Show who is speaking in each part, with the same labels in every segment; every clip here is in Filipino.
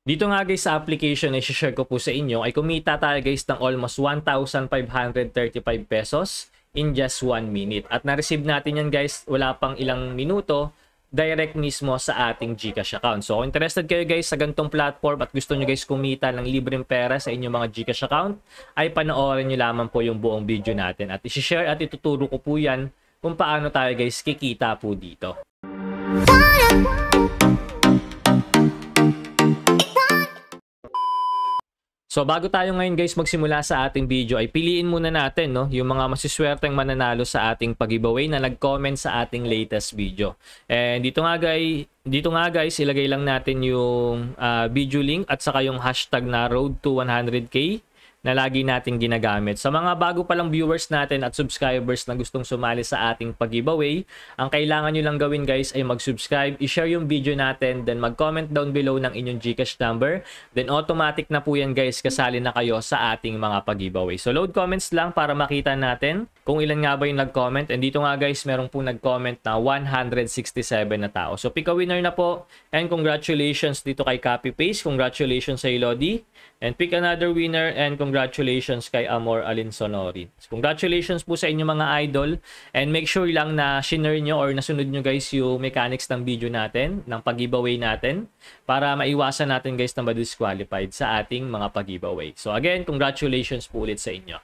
Speaker 1: Dito nga guys sa application na i share ko po sa inyo ay kumita tayo guys ng almost 1,535 pesos in just 1 minute. At na-receive natin yan guys wala pang ilang minuto direct mismo sa ating Gcash account. So kung interested kayo guys sa ganitong platform at gusto nyo guys kumita ng libreng pera sa inyong mga Gcash account ay panoorin nyo lamang po yung buong video natin at i share at ituturo ko po yan kung paano tayo guys kikita po dito. So bago tayo ngayon guys magsimula sa ating video ay piliin muna natin no yung mga masiswerteng mananalo sa ating pag-giveaway na nag-comment sa ating latest video. And dito nga guys, dito nga guys ilagay lang natin yung uh, video link at saka yung hashtag na road to 100k na lagi natin ginagamit. Sa mga bago pa lang viewers natin at subscribers na gustong sumali sa ating pag-giveaway, ang kailangan nyo lang gawin guys ay mag-subscribe, i-share yung video natin, then mag-comment down below ng inyong Gcash number. Then automatic na po yan guys, kasali na kayo sa ating mga pag-giveaway. So load comments lang para makita natin kung ilan nga ba yung nag-comment. And dito nga guys, meron po nag-comment na 167 na tao. So pick a winner na po. And congratulations dito kay Copy Paste. Congratulations sa Lodi. And pick another winner and congratulations kay Amor Alinsonori. So, congratulations po sa inyo mga idol. And make sure lang na shinare nyo or nasunod nyo guys yung mechanics ng video natin, ng pag-giveaway natin. Para maiwasan natin guys na ma-disqualified sa ating mga pag-giveaway. So again, congratulations po ulit sa inyo.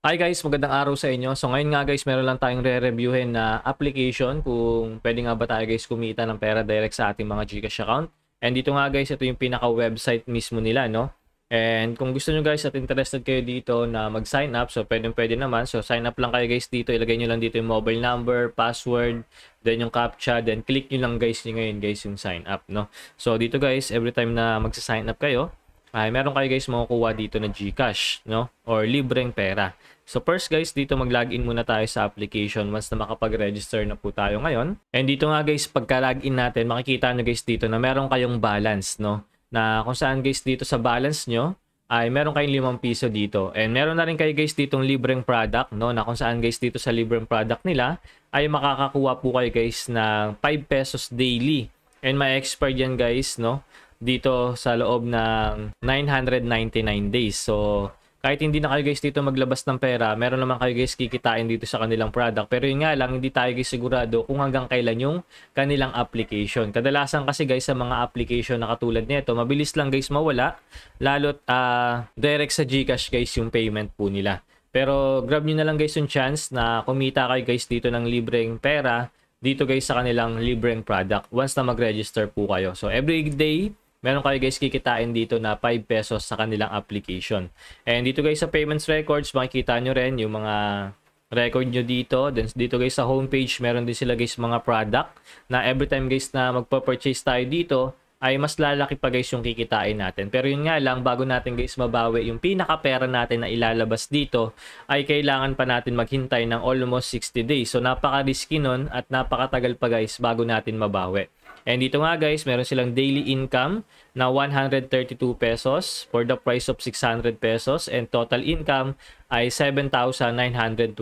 Speaker 1: Hi guys, magandang araw sa inyo. So ngayon nga guys, meron lang tayong re-reviewin na application kung pwede nga ba tayo guys kumita ng pera direct sa ating mga GCash account. And dito nga guys, ito yung pinaka-website mismo nila, no? And kung gusto nyo guys at interested kayo dito na mag-sign up, so pwede pwede naman. So sign up lang kayo guys dito, ilagay nyo lang dito yung mobile number, password, then yung captcha, then click nyo lang guys nyo ngayon guys yung sign up, no? So dito guys, every time na mag sign up kayo, ay meron kayo guys makukuha dito na GCash, no? Or libreng pera. So first guys, dito mag-login muna tayo sa application once na makapag-register na po tayo ngayon. And dito nga guys, pagka-login natin, makikita nyo guys dito na meron kayong balance, no? Na kung saan guys dito sa balance nyo, ay meron kayong 5 piso dito. And meron na rin kayo guys ditong libreng product, no? Na kung saan guys dito sa libreng product nila, ay makakakuha po kayo guys ng 5 pesos daily. And may expire yan guys, no? dito sa loob ng 999 days. So, kahit hindi na kayo guys dito maglabas ng pera, meron naman kayo guys kikitain dito sa kanilang product. Pero yun nga lang, hindi tayo guys sigurado kung hanggang kailan yung kanilang application. Kadalasan kasi guys sa mga application na katulad nito, mabilis lang guys mawala. Lalo't uh, direct sa GCash guys yung payment po nila. Pero grab nyo na lang guys yung chance na kumita kayo guys dito ng libreng pera dito guys sa kanilang libreng product once na mag-register po kayo. So every day, meron kayo guys kikitain dito na 5 pesos sa kanilang application. And dito guys sa payments records, makikita nyo rin yung mga record nyo dito. Then dito guys sa homepage, meron din sila guys mga product na every time guys na magpa-purchase tayo dito, ay mas lalaki pa guys yung kikitain natin. Pero yun nga lang, bago natin guys mabawi yung pinakapera natin na ilalabas dito, ay kailangan pa natin maghintay ng almost 60 days. So napaka-risky nun at napakatagal pa guys bago natin mabawi. And dito nga guys, meron silang daily income na 132 pesos for the price of 600 pesos and total income ay 7,920.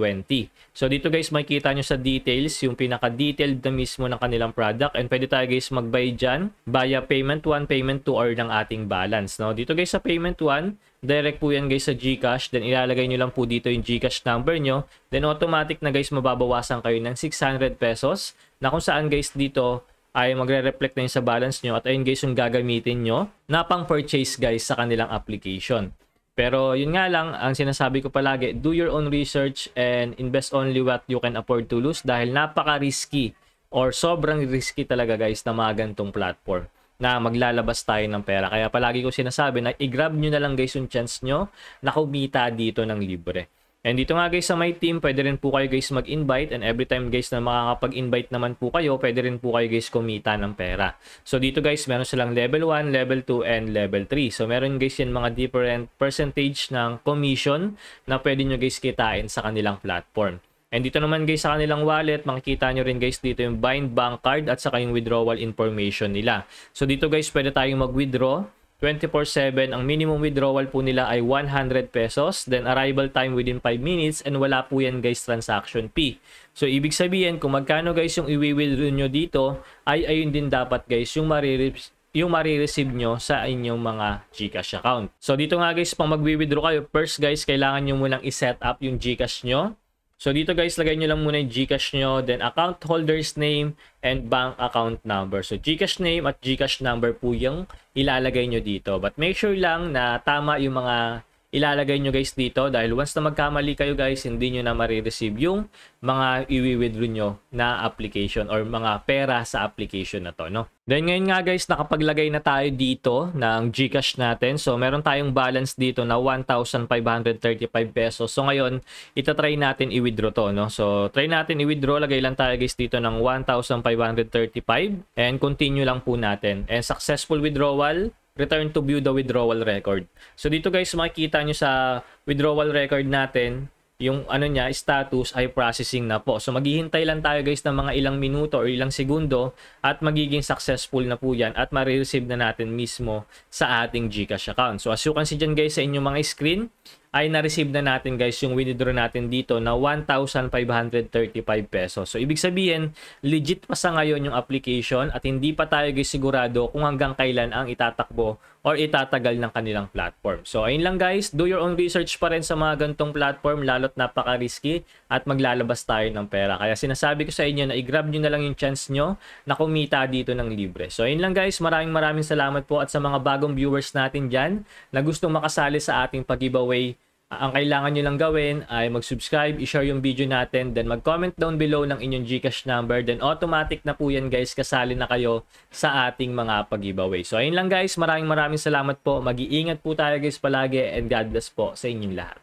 Speaker 1: So dito guys, makikita nyo sa details yung pinaka-detailed na mismo ng kanilang product and pwede tayo guys mag-buy dyan via payment 1, payment 2 or ng ating balance. No? Dito guys sa payment 1, direct po yan guys sa GCash then ilalagay nyo lang po dito yung GCash number nyo then automatic na guys mababawasan kayo ng 600 pesos na kung saan guys dito ay magre-reflect na yun sa balance nyo at ayun guys yung gagamitin nyo na pang-purchase guys sa kanilang application. Pero yun nga lang, ang sinasabi ko palagi, do your own research and invest only what you can afford to lose dahil napaka-risky or sobrang risky talaga guys na mga platform na maglalabas tayo ng pera. Kaya palagi ko sinasabi na i-grab nyo na lang guys yung chance nyo na kumita dito ng libre. And dito nga guys sa my team, pwede rin po kayo guys mag-invite and every time guys na makakapag-invite naman po kayo, pwede rin po kayo guys kumita ng pera. So dito guys, meron silang level 1, level 2, and level 3. So meron guys yan mga different percentage ng commission na pwede nyo guys kitain sa kanilang platform. And dito naman guys sa kanilang wallet, makikita nyo rin guys dito yung bind bank card at saka yung withdrawal information nila. So dito guys pwede tayong mag-withdraw 24-7, ang minimum withdrawal po nila ay 100 pesos, then arrival time within 5 minutes, and wala po yan guys transaction fee. So, ibig sabihin, kung magkano guys yung i-withdraw nyo dito, ay ayun din dapat guys yung marireceive yung marireceive nyo sa inyong mga GCash account. So, dito nga guys, pang mag-withdraw kayo, first guys, kailangan nyo munang i-set up yung GCash nyo. So dito guys, lagay nyo lang muna yung GCash nyo, then account holder's name and bank account number. So GCash name at GCash number po yung ilalagay nyo dito. But make sure lang na tama yung mga ilalagay nyo guys dito dahil once na magkamali kayo guys, hindi nyo na marireceive yung mga iwi-withdraw nyo na application or mga pera sa application na to, no? Then ngayon nga guys, nakapaglagay na tayo dito ng GCash natin. So meron tayong balance dito na 1,535 pesos. So ngayon, itatry natin i-withdraw to. No? So try natin i-withdraw. Lagay lang tayo guys dito ng 1,535 and continue lang po natin. And successful withdrawal, return to view the withdrawal record. So dito guys, makikita nyo sa withdrawal record natin, yung ano niya, status ay processing na po. So maghihintay lang tayo guys ng mga ilang minuto or ilang segundo at magiging successful na po yan at ma-receive na natin mismo sa ating GCash account. So as you can see dyan guys sa inyong mga screen, ay na-receive na natin guys yung withdraw natin dito na 1,535 pesos. So ibig sabihin, legit pa sa ngayon yung application at hindi pa tayo guys sigurado kung hanggang kailan ang itatakbo or itatagal ng kanilang platform. So ayun lang guys, do your own research pa rin sa mga gantong platform lalo't napaka-risky at maglalabas tayo ng pera. Kaya sinasabi ko sa inyo na i-grab nyo na lang yung chance nyo na kumita dito ng libre. So ayun lang guys, maraming maraming salamat po at sa mga bagong viewers natin dyan na gustong makasali sa ating pag-giveaway ang kailangan nyo lang gawin ay mag-subscribe, i-share yung video natin, then mag-comment down below ng inyong Gcash number. Then automatic na po yan guys, kasali na kayo sa ating mga pag-giveaway. So ayun lang guys, maraming maraming salamat po. Mag-iingat po tayo guys palagi and God bless po sa inyong lahat.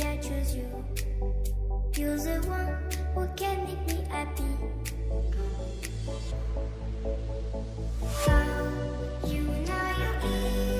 Speaker 1: I choose you. You're the one who can make me happy. How you know you're